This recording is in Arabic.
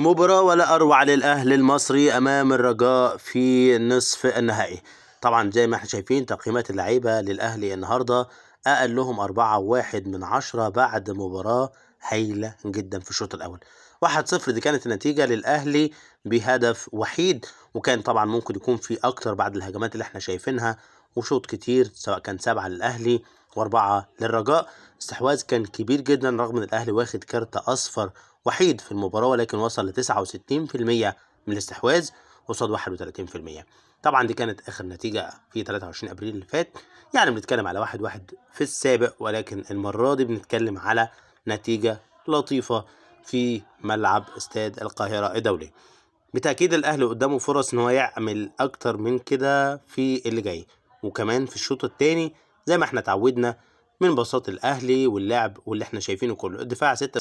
مباراة ولا أروع للأهلي المصري أمام الرجاء في نصف النهائي طبعا زي ما احنا شايفين تقييمات اللعيبة للأهلي النهاردة أقلهم أربعة واحد من عشرة بعد مباراة هايلة جدا في الشوط الأول واحد صفر دي كانت النتيجة للأهلي بهدف وحيد وكان طبعا ممكن يكون في أكتر بعد الهجمات اللي احنا شايفينها وشوط كتير سواء كان سبعة للأهلي وأربعة للرجاء استحواذ كان كبير جدا رغم ان الاهلي واخد كارت اصفر وحيد في المباراه ولكن وصل ل 69% من الاستحواذ قصاد 31% طبعا دي كانت اخر نتيجه في 23 ابريل اللي فات يعني بنتكلم على واحد واحد في السابق ولكن المره دي بنتكلم على نتيجه لطيفه في ملعب استاد القاهره الدولي بالتاكيد الاهلي قدامه فرص ان هو يعمل اكتر من كده في اللي جاي وكمان في الشوط الثاني زي ما احنا تعودنا من بساط الاهلي واللعب واللي احنا شايفينه كله الدفاع 6